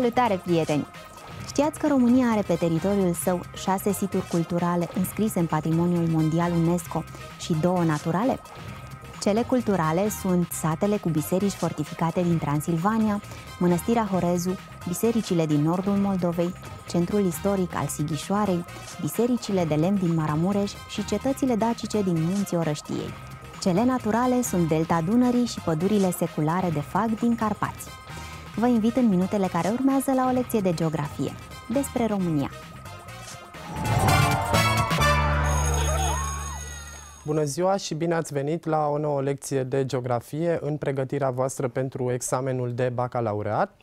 Salutare, prieteni! Știați că România are pe teritoriul său șase situri culturale înscrise în patrimoniul mondial UNESCO și două naturale? Cele culturale sunt satele cu biserici fortificate din Transilvania, Mănăstirea Horezu, bisericile din nordul Moldovei, centrul istoric al Sighișoarei, bisericile de lemn din Maramureș și cetățile dacice din munții Orăștiei. Cele naturale sunt delta Dunării și pădurile seculare de fag din Carpați. Vă invit în minutele care urmează la o lecție de geografie despre România. Bună ziua și bine ați venit la o nouă lecție de geografie în pregătirea voastră pentru examenul de bacalaureat.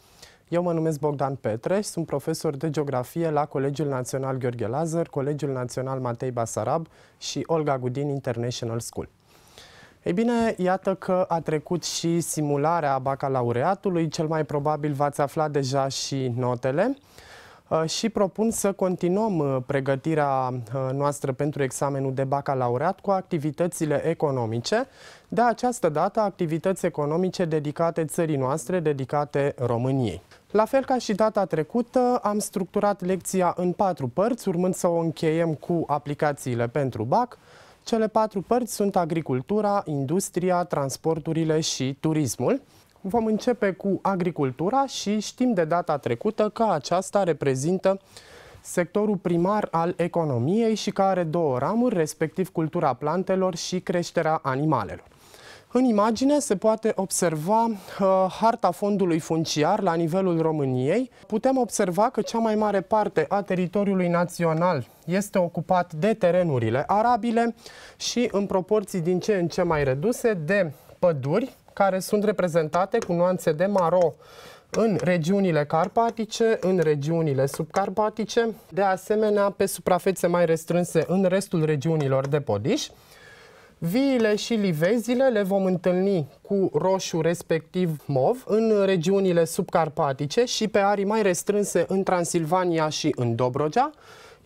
Eu mă numesc Bogdan Petre și sunt profesor de geografie la Colegiul Național Gheorghe Lazar, Colegiul Național Matei Basarab și Olga Gudin International School. Ei bine, iată că a trecut și simularea bacalaureatului, cel mai probabil v-ați aflat deja și notele uh, și propun să continuăm uh, pregătirea uh, noastră pentru examenul de bacalaureat cu activitățile economice. De această dată, activități economice dedicate țării noastre, dedicate României. La fel ca și data trecută, am structurat lecția în patru părți, urmând să o încheiem cu aplicațiile pentru BAC, cele patru părți sunt agricultura, industria, transporturile și turismul. Vom începe cu agricultura și știm de data trecută că aceasta reprezintă sectorul primar al economiei și care are două ramuri, respectiv cultura plantelor și creșterea animalelor. În imagine se poate observa uh, harta fondului funciar la nivelul României. Putem observa că cea mai mare parte a teritoriului național este ocupat de terenurile arabile și în proporții din ce în ce mai reduse de păduri, care sunt reprezentate cu nuanțe de maro în regiunile carpatice, în regiunile subcarpatice, de asemenea pe suprafețe mai restrânse în restul regiunilor de podiși. Viile și livezile le vom întâlni cu roșu, respectiv mov, în regiunile subcarpatice și pe arii mai restrânse în Transilvania și în Dobrogea,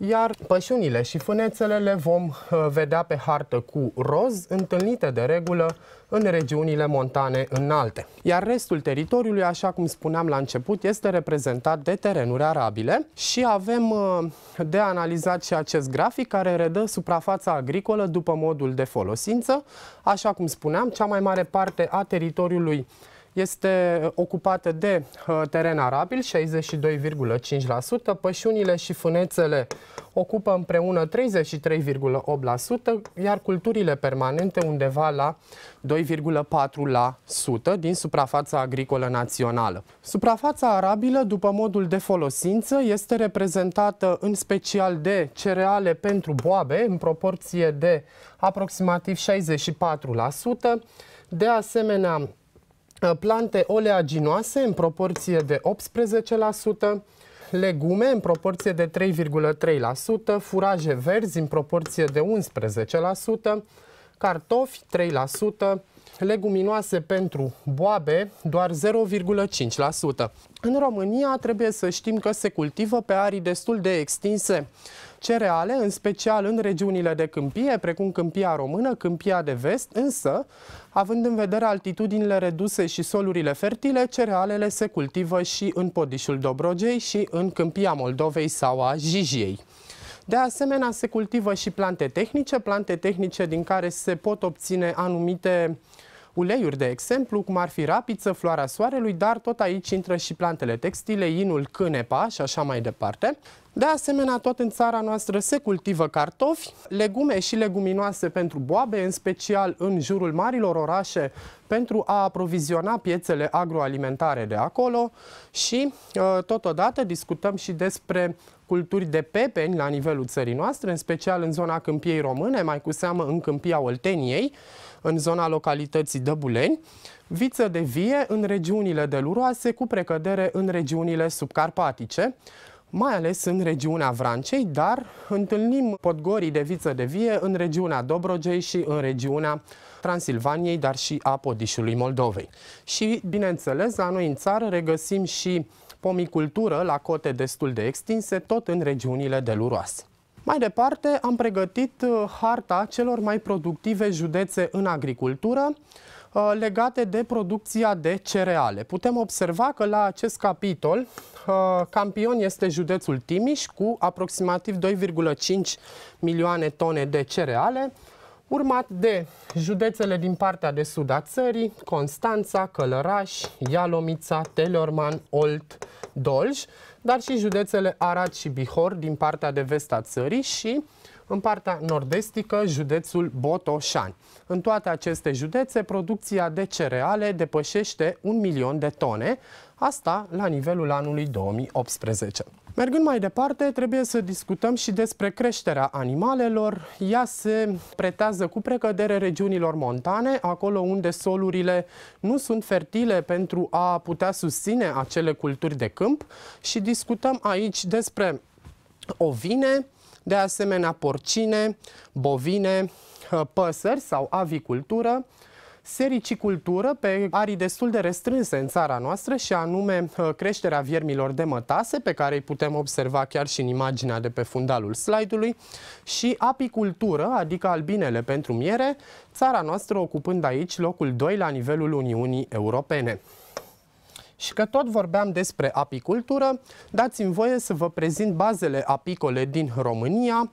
iar pășunile și fânețele le vom uh, vedea pe hartă cu roz, întâlnite de regulă în regiunile montane înalte. Iar restul teritoriului, așa cum spuneam la început, este reprezentat de terenuri arabile și avem uh, de analizat și acest grafic care redă suprafața agricolă după modul de folosință. Așa cum spuneam, cea mai mare parte a teritoriului este ocupată de uh, teren arabil, 62,5%, pășunile și fânețele ocupă împreună 33,8%, iar culturile permanente undeva la 2,4% din suprafața agricolă națională. Suprafața arabilă, după modul de folosință, este reprezentată în special de cereale pentru boabe, în proporție de aproximativ 64%, de asemenea, Uh, plante oleaginoase în proporție de 18%, legume în proporție de 3,3%, furaje verzi în proporție de 11%, cartofi 3%, leguminoase pentru boabe doar 0,5%. În România trebuie să știm că se cultivă pe arii destul de extinse cereale, în special în regiunile de câmpie, precum câmpia română, câmpia de vest, însă, având în vedere altitudinile reduse și solurile fertile, cerealele se cultivă și în podișul Dobrogei și în câmpia Moldovei sau a Jijiei. De asemenea, se cultivă și plante tehnice, plante tehnice din care se pot obține anumite uh, uleiuri de exemplu, cum ar fi rapiță, floarea soarelui, dar tot aici intră și plantele textile, inul, cânepa și așa mai departe. De asemenea, tot în țara noastră se cultivă cartofi, legume și leguminoase pentru boabe, în special în jurul marilor orașe, pentru a aproviziona piețele agroalimentare de acolo și ă, totodată discutăm și despre culturi de pepeni la nivelul țării noastre, în special în zona câmpiei române, mai cu seamă în câmpia Olteniei, în zona localității Dăbuleni, viță de vie în regiunile deluroase cu precădere în regiunile subcarpatice, mai ales în regiunea Vrancei, dar întâlnim podgorii de viță de vie în regiunea Dobrogei și în regiunea Transilvaniei, dar și a Podișului Moldovei. Și, bineînțeles, la noi în țară regăsim și pomicultură la cote destul de extinse, tot în regiunile deluroase. Mai departe, am pregătit uh, harta celor mai productive județe în agricultură uh, legate de producția de cereale. Putem observa că la acest capitol uh, campion este județul Timiș cu aproximativ 2,5 milioane tone de cereale, urmat de județele din partea de sud a țării, Constanța, Călăraș, Ialomița, Telorman, Olt, Dolj, dar și județele Arad și Bihor din partea de vest a țării și în partea nord-estică, județul Botoșani. În toate aceste județe, producția de cereale depășește un milion de tone, asta la nivelul anului 2018. Mergând mai departe, trebuie să discutăm și despre creșterea animalelor. Ea se pretează cu precădere regiunilor montane, acolo unde solurile nu sunt fertile pentru a putea susține acele culturi de câmp și discutăm aici despre ovine, de asemenea porcine, bovine, păsări sau avicultură, sericicultură pe arii destul de restrânse în țara noastră și anume creșterea viermilor de mătase pe care îi putem observa chiar și în imaginea de pe fundalul slide-ului și apicultură, adică albinele pentru miere, țara noastră ocupând aici locul 2 la nivelul Uniunii Europene. Și că tot vorbeam despre apicultură, dați-mi voie să vă prezint bazele apicole din România.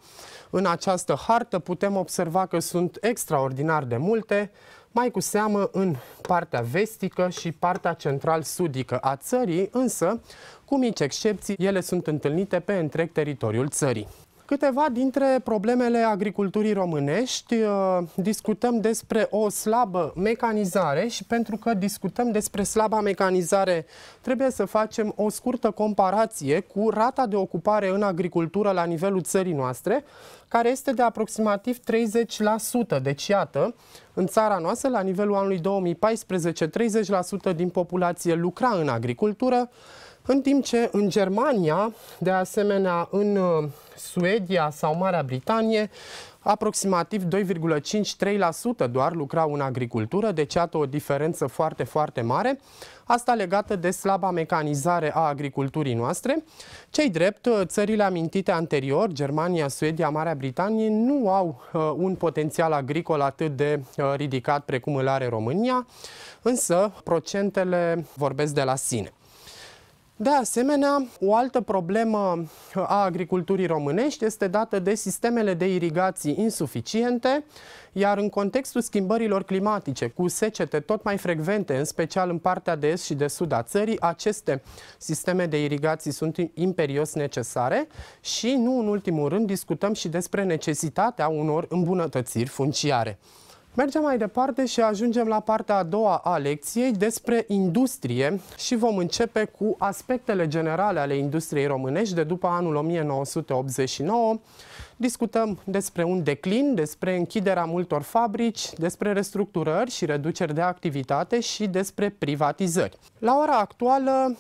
În această hartă putem observa că sunt extraordinar de multe, mai cu seamă în partea vestică și partea central-sudică a țării, însă, cu mici excepții, ele sunt întâlnite pe întreg teritoriul țării. Câteva dintre problemele agriculturii românești, uh, discutăm despre o slabă mecanizare și pentru că discutăm despre slaba mecanizare, trebuie să facem o scurtă comparație cu rata de ocupare în agricultură la nivelul țării noastre, care este de aproximativ 30%. Deci, iată, în țara noastră, la nivelul anului 2014, 30% din populație lucra în agricultură, în timp ce în Germania, de asemenea în uh, Suedia sau Marea Britanie, aproximativ 2,5-3% doar lucrau în agricultură, deci iată o diferență foarte, foarte mare, asta legată de slaba mecanizare a agriculturii noastre. Cei drept, uh, țările amintite anterior, Germania, Suedia, Marea Britanie, nu au uh, un potențial agricol atât de uh, ridicat precum îl are România, însă procentele vorbesc de la sine. De asemenea, o altă problemă a agriculturii românești este dată de sistemele de irigații insuficiente, iar în contextul schimbărilor climatice, cu secete tot mai frecvente, în special în partea de est și de sud a țării, aceste sisteme de irigații sunt imperios necesare și, nu în ultimul rând, discutăm și despre necesitatea unor îmbunătățiri funciare. Mergem mai departe și ajungem la partea a doua a lecției despre industrie și vom începe cu aspectele generale ale industriei românești de după anul 1989. Discutăm despre un declin, despre închiderea multor fabrici, despre restructurări și reduceri de activitate și despre privatizări. La ora actuală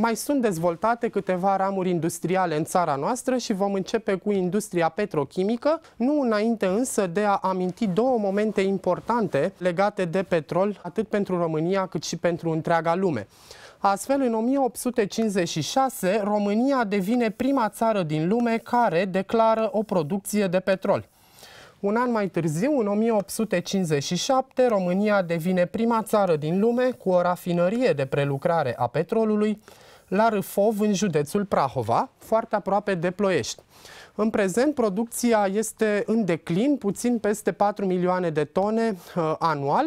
mai sunt dezvoltate câteva ramuri industriale în țara noastră și vom începe cu industria petrochimică, nu înainte însă de a aminti două momente importante legate de petrol, atât pentru România cât și pentru întreaga lume. Astfel, în 1856, România devine prima țară din lume care declară o producție de petrol. Un an mai târziu, în 1857, România devine prima țară din lume cu o rafinărie de prelucrare a petrolului, la Râfov, în județul Prahova, foarte aproape de Ploiești. În prezent, producția este în declin, puțin peste 4 milioane de tone uh, anual,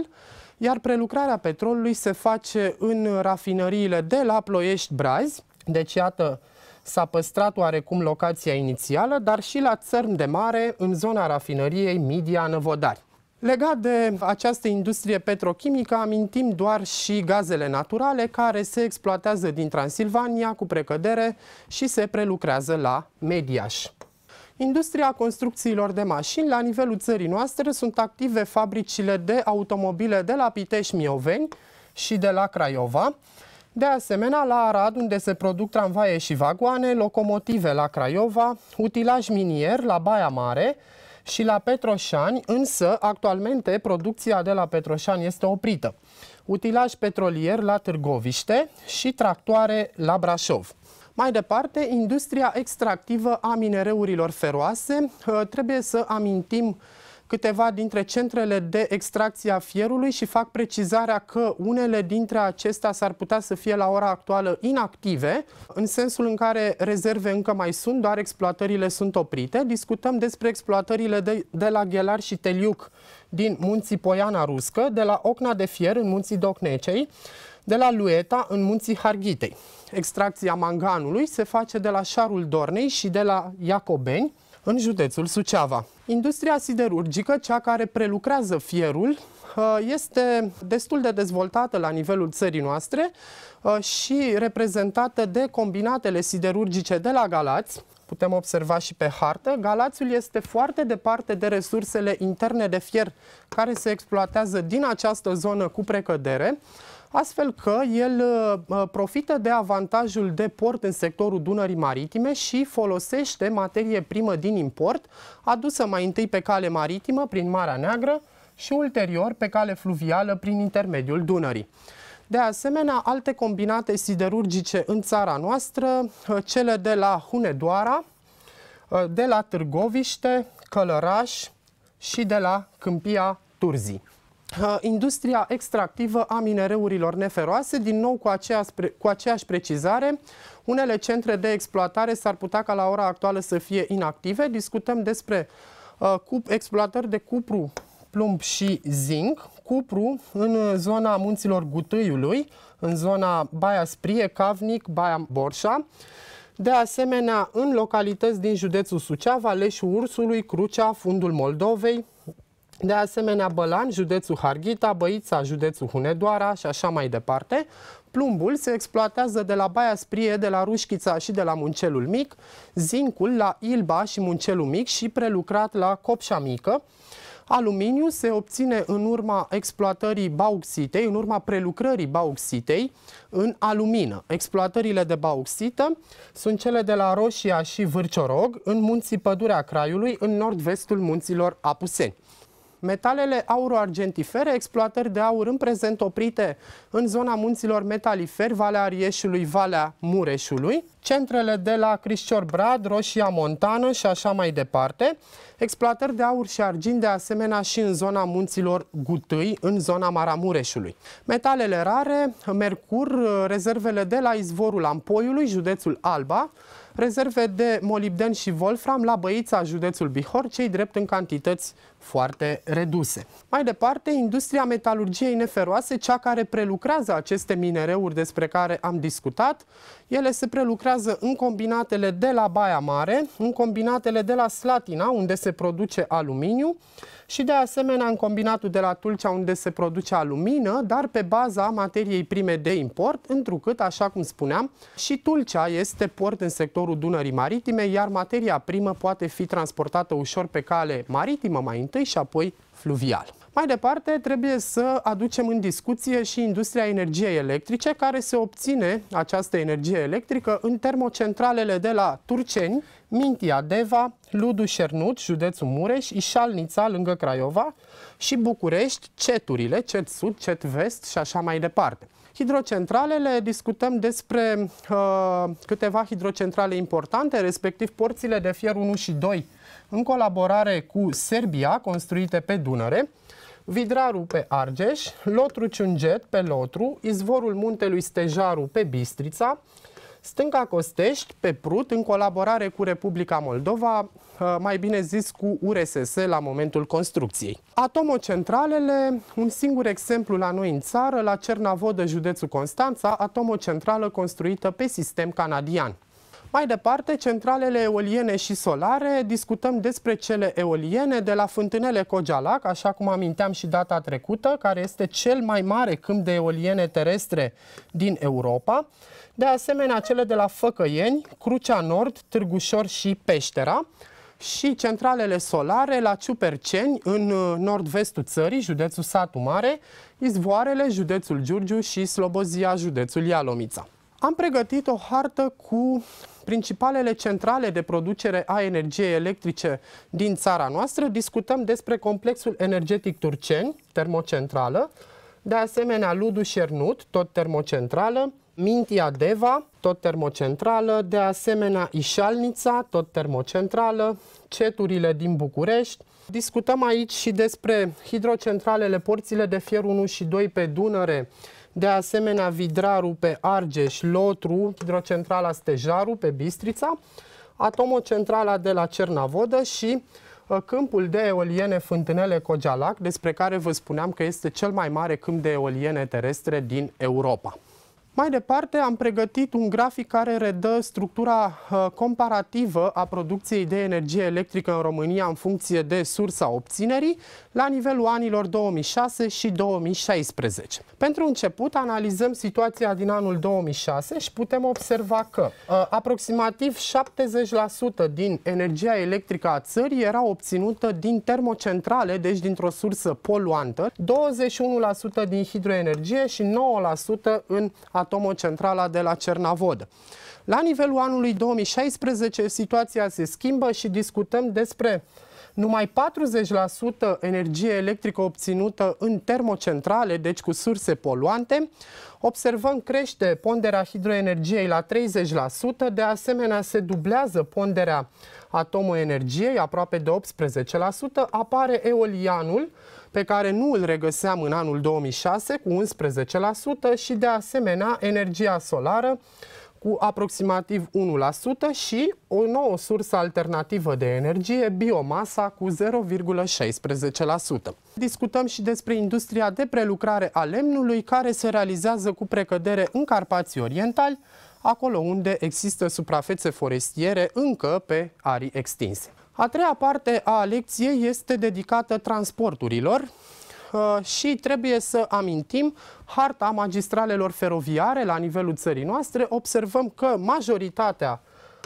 iar prelucrarea petrolului se face în rafinăriile de la Ploiești Brazi, deci iată s-a păstrat oarecum locația inițială, dar și la țărm de mare, în zona rafinăriei Midia Năvodari. Legat de această industrie petrochimică, amintim doar și gazele naturale care se exploatează din Transilvania cu precădere și se prelucrează la Mediaș. Industria construcțiilor de mașini, la nivelul țării noastre, sunt active fabricile de automobile de la Pitești-Mioveni și de la Craiova. De asemenea, la Arad, unde se produc tramvaie și vagoane, locomotive la Craiova, utilaj minier la Baia Mare, și la Petroșani, însă actualmente producția de la Petroșani este oprită. Utilaj petrolier la Târgoviște și tractoare la Brașov. Mai departe, industria extractivă a minereurilor feroase. Ă, trebuie să amintim câteva dintre centrele de extracție a fierului și fac precizarea că unele dintre acestea s-ar putea să fie la ora actuală inactive, în sensul în care rezerve încă mai sunt, doar exploatările sunt oprite. Discutăm despre exploatările de, de la Ghelar și Teliuc din munții Poiana Ruscă, de la Ocna de Fier în munții Docnecei, de la Lueta în munții Harghitei. Extracția manganului se face de la Șarul Dornei și de la Iacobeni, în județul Suceava. Industria siderurgică, cea care prelucrează fierul, uh, este destul de dezvoltată la nivelul țării noastre uh, și reprezentată de combinatele siderurgice de la Galați, putem observa și pe hartă, Galațiul este foarte departe de resursele interne de fier care se exploatează din această zonă cu precădere astfel că el uh, uh, profită de avantajul de port în sectorul Dunării Maritime și folosește materie primă din import, adusă mai întâi pe cale maritimă prin Marea Neagră și ulterior pe cale fluvială prin intermediul Dunării. De asemenea, alte combinate siderurgice în țara noastră, uh, cele de la Hunedoara, de la Târgoviște, Călăraș și de la Câmpia Turzii. Uh, industria extractivă a minereurilor neferoase, din nou cu aceeași, cu aceeași precizare, unele centre de exploatare s-ar putea ca la ora actuală să fie inactive. Discutăm despre uh, cup, exploatări de cupru, plumb și zinc, cupru în zona munților Gutâiului, în zona Baia Sprie, Cavnic, Baia Borșa, de asemenea în localități din județul Suceava, Leșul Ursului, Crucea, fundul Moldovei, de asemenea, Bălan, județul Harghita, Băița, județul Hunedoara și așa mai departe. Plumbul se exploatează de la Baia Sprie, de la Rușchița și de la Muncelul Mic, zincul la Ilba și Muncelul Mic și prelucrat la Copșa Mică. Aluminiu se obține în urma exploatării bauxitei, în urma prelucrării bauxitei în alumină. Exploatările de bauxită sunt cele de la Roșia și Vârciorog, în munții Pădurea Craiului, în nord-vestul munților Apuseni. Metalele auro-argentifere, exploatări de aur în prezent oprite în zona munților metaliferi, Valea Arieșului, Valea Mureșului, centrele de la Crișcior Brad, Roșia Montană și așa mai departe, exploatări de aur și argint de asemenea și în zona munților Gutâi, în zona Maramureșului. Metalele rare, mercur, rezervele de la izvorul Ampoiului, județul Alba, rezerve de molibden și wolfram la Băița, județul Bihor, cei drept în cantități foarte reduse. Mai departe, industria metalurgiei neferoase, cea care prelucrează aceste minereuri despre care am discutat, ele se prelucrează în combinatele de la Baia Mare, în combinatele de la Slatina, unde se produce aluminiu, și de asemenea în combinatul de la Tulcea, unde se produce alumină, dar pe baza materiei prime de import, întrucât, așa cum spuneam, și Tulcea este port în sectorul Dunării Maritime, iar materia primă poate fi transportată ușor pe cale maritimă mai întâi, întâi și apoi fluvial. Mai departe, trebuie să aducem în discuție și industria energiei electrice, care se obține această energie electrică în termocentralele de la Turceni, Mintia, Deva, Ludu, Șernut, județul Mureș, Ișalnița, lângă Craiova și București, Ceturile, Cet Sud, Cet Vest și așa mai departe. Hidrocentralele, discutăm despre uh, câteva hidrocentrale importante, respectiv porțile de fier 1 și 2 în colaborare cu Serbia, construite pe Dunăre, Vidraru pe Argeș, Lotru Ciunget pe Lotru, izvorul muntelui Stejaru pe Bistrița, Stânca Costești pe Prut, în colaborare cu Republica Moldova, ă, mai bine zis cu URSS la momentul construcției. Atomocentralele, un singur exemplu la noi în țară, la Cernavodă, județul Constanța, atomocentrală construită pe sistem canadian. Mai departe, centralele eoliene și solare, discutăm despre cele eoliene de la Fântânele Cogealac, așa cum aminteam și data trecută, care este cel mai mare câmp de eoliene terestre din Europa. De asemenea, cele de la Făcăieni, Crucea Nord, Târgușor și Peștera și centralele solare la Ciuperceni, în uh, nord-vestul țării, județul Satu Mare, Izvoarele, județul Giurgiu și Slobozia, județul Ialomița. Am pregătit o hartă cu principalele centrale de producere a energiei electrice din țara noastră. Discutăm despre complexul energetic turceni, termocentrală, de asemenea Ludu Șernut, tot termocentrală, Mintia Deva, tot termocentrală, de asemenea Ișalnița, tot termocentrală, ceturile din București. Discutăm aici și despre hidrocentralele, porțile de fier 1 și 2 pe Dunăre, de asemenea Vidraru pe Argeș, Lotru, hidrocentrala Stejaru pe Bistrița, atomocentrala de la Cernavodă și uh, câmpul de eoliene Fântânele Cogealac, despre care vă spuneam că este cel mai mare câmp de eoliene terestre din Europa. Mai departe, am pregătit un grafic care redă structura uh, comparativă a producției de energie electrică în România în funcție de sursa obținerii la nivelul anilor 2006 și 2016. Pentru început, analizăm situația din anul 2006 și putem observa că uh, aproximativ 70% din energia electrică a țării era obținută din termocentrale, deci dintr-o sursă poluantă, 21% din hidroenergie și 9% în atomocentrala de la Cernavodă. La nivelul anului 2016 situația se schimbă și discutăm despre numai 40% energie electrică obținută în termocentrale, deci cu surse poluante. Observăm crește ponderea hidroenergiei la 30%, de asemenea se dublează ponderea atomoenergiei, aproape de 18%, apare eolianul, pe care nu îl regăseam în anul 2006 cu 11% și de asemenea energia solară cu aproximativ 1% și o nouă sursă alternativă de energie, biomasa, cu 0,16%. Discutăm și despre industria de prelucrare a lemnului, care se realizează cu precădere în Carpații Orientali, acolo unde există suprafețe forestiere încă pe arii extinse. A treia parte a lecției este dedicată transporturilor uh, și trebuie să amintim harta magistralelor feroviare la nivelul țării noastre. Observăm că majoritatea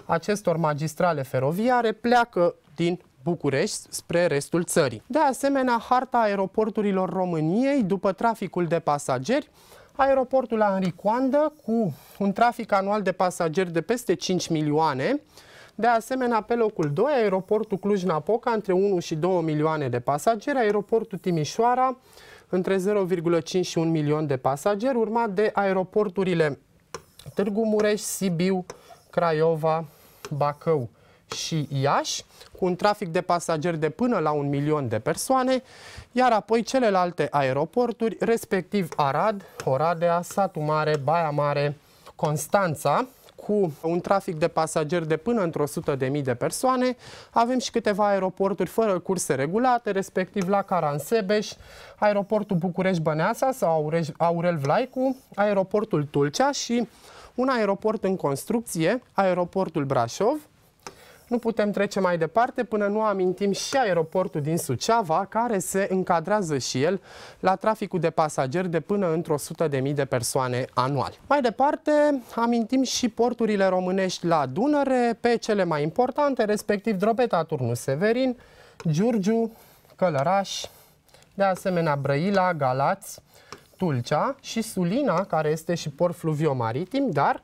acestor magistrale feroviare pleacă din București spre restul țării. De asemenea, harta aeroporturilor României după traficul de pasageri, aeroportul la cu un trafic anual de pasageri de peste 5 milioane, de asemenea, pe locul 2, aeroportul Cluj-Napoca, între 1 și 2 milioane de pasageri, aeroportul Timișoara, între 0,5 și 1 milion de pasageri, urmat de aeroporturile Târgu Mureș, Sibiu, Craiova, Bacău și Iași, cu un trafic de pasageri de până la un milion de persoane, iar apoi celelalte aeroporturi, respectiv Arad, Oradea, Satu Mare, Baia Mare, Constanța, cu un trafic de pasageri de până într-o sută de mii de persoane. Avem și câteva aeroporturi fără curse regulate, respectiv la Caransebeș, aeroportul București-Băneasa sau Aurel Vlaicu, aeroportul Tulcea și un aeroport în construcție, aeroportul Brașov, nu putem trece mai departe până nu amintim și aeroportul din Suceava, care se încadrează și el la traficul de pasageri de până într-o sută de mii de persoane anual. Mai departe, amintim și porturile românești la Dunăre, pe cele mai importante, respectiv Drobeta, Turnul Severin, Giurgiu, Călăraș, de asemenea Brăila, Galați, Tulcea și Sulina, care este și port fluvio-maritim, dar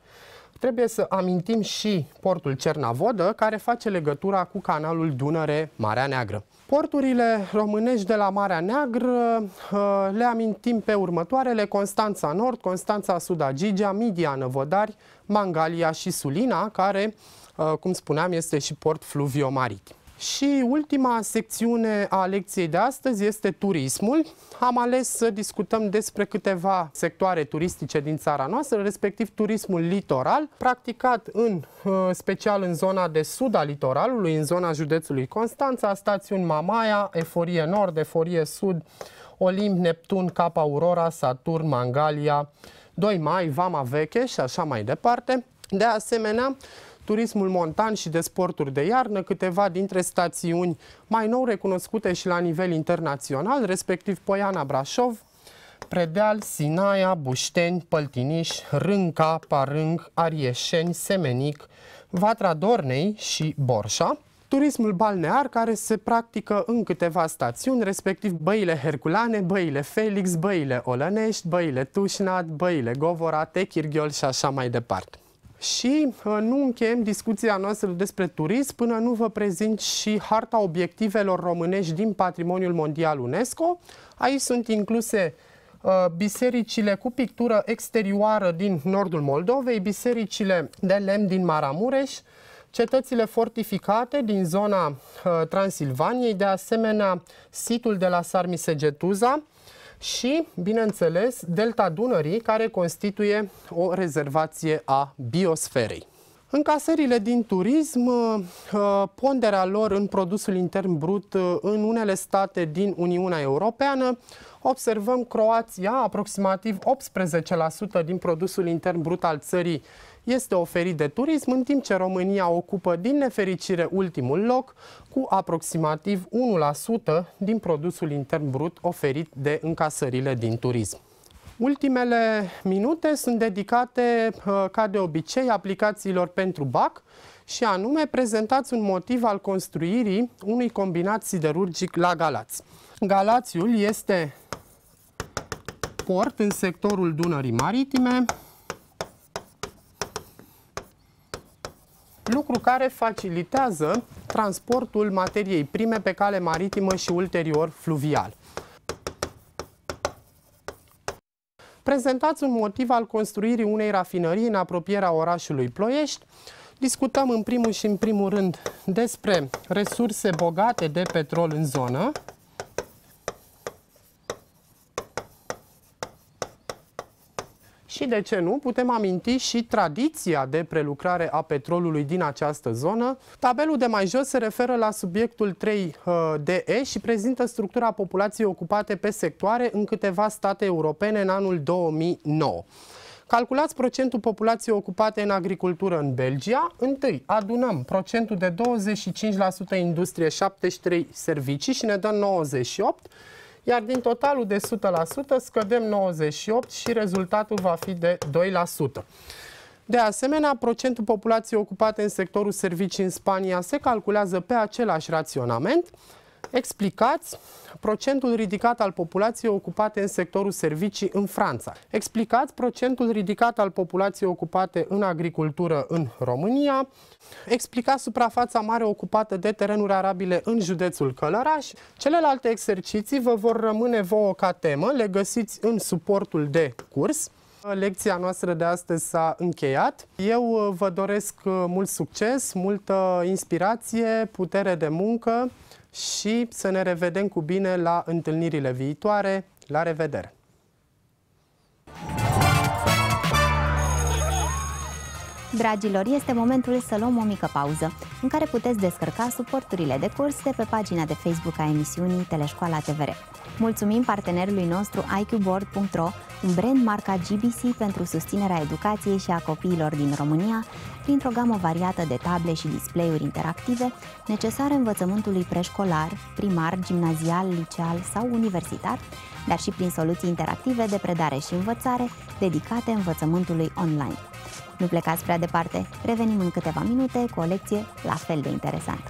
trebuie să amintim și portul Cernavodă, care face legătura cu canalul Dunăre-Marea Neagră. Porturile românești de la Marea Neagră uh, le amintim pe următoarele Constanța Nord, Constanța Sud Agigea, Midia, Năvădari, Mangalia și Sulina, care, uh, cum spuneam, este și port fluvio-maritim. Și ultima secțiune a lecției de astăzi este turismul. Am ales să discutăm despre câteva sectoare turistice din țara noastră, respectiv turismul litoral, practicat în uh, special în zona de sud a litoralului, în zona județului Constanța, stațiuni Mamaia, Eforie Nord, Eforie Sud, Olimp, Neptun, Capa Aurora, Saturn, Mangalia, 2 Mai, Vama Veche și așa mai departe. De asemenea, turismul montan și de sporturi de iarnă, câteva dintre stațiuni mai nou recunoscute și la nivel internațional, respectiv Poiana Brașov, Predeal, Sinaia, Bușteni, Păltiniș, Rânca, Parâng, Arieșeni, Semenic, Vatra Dornei și Borșa turismul balnear care se practică în câteva stațiuni, respectiv Băile Herculane, Băile Felix, Băile Olănești, Băile Tușnat, Băile Govora, Techirghiol și așa mai departe. Și uh, nu încheiem discuția noastră despre turism până nu vă prezint și harta obiectivelor românești din patrimoniul mondial UNESCO. Aici sunt incluse uh, bisericile cu pictură exterioară din nordul Moldovei, bisericile de lemn din Maramureș, cetățile fortificate din zona uh, Transilvaniei, de asemenea situl de la Sarmisegetuza, și, bineînțeles, delta Dunării, care constituie o rezervație a biosferei. Încasările din turism, uh, ponderea lor în produsul intern brut uh, în unele state din Uniunea Europeană, observăm Croația, aproximativ 18% din produsul intern brut al țării este oferit de turism, în timp ce România ocupă din nefericire ultimul loc cu aproximativ 1% din produsul intern brut oferit de încasările din turism. Ultimele minute sunt dedicate, uh, ca de obicei, aplicațiilor pentru BAC și anume prezentați un motiv al construirii unui combinat siderurgic la Galați. Galațiul este port în sectorul Dunării Maritime, lucru care facilitează transportul materiei prime pe cale maritimă și ulterior fluvial. Prezentați un motiv al construirii unei rafinării în apropierea orașului Ploiești. Discutăm în primul și în primul rând despre resurse bogate de petrol în zonă, Și de ce nu, putem aminti și tradiția de prelucrare a petrolului din această zonă. Tabelul de mai jos se referă la subiectul 3DE uh, și prezintă structura populației ocupate pe sectoare în câteva state europene în anul 2009. Calculați procentul populației ocupate în agricultură în Belgia. Întâi, adunăm procentul de 25% industrie, 73% servicii și ne dăm 98% iar din totalul de 100% scădem 98 și rezultatul va fi de 2%. De asemenea, procentul populației ocupate în sectorul servicii în Spania se calculează pe același raționament, Explicați procentul ridicat al populației ocupate în sectorul servicii în Franța. Explicați procentul ridicat al populației ocupate în agricultură în România. Explicați suprafața mare ocupată de terenuri arabile în județul Călăraș. Celelalte exerciții vă vor rămâne vouă ca temă, le găsiți în suportul de curs. Lecția noastră de astăzi s-a încheiat. Eu uh, vă doresc uh, mult succes, multă inspirație, putere de muncă și să ne revedem cu bine la întâlnirile viitoare. La revedere! Dragilor, este momentul să luăm o mică pauză, în care puteți descărca suporturile de curs de pe pagina de Facebook a emisiunii Teleșcoala TVR. Mulțumim partenerului nostru iqboard.ro, un brand marca GBC pentru susținerea educației și a copiilor din România, printr-o gamă variată de table și display-uri interactive necesare învățământului preșcolar, primar, gimnazial, liceal sau universitar, dar și prin soluții interactive de predare și învățare dedicate învățământului online. Nu plecați prea departe, revenim în câteva minute cu o lecție la fel de interesantă.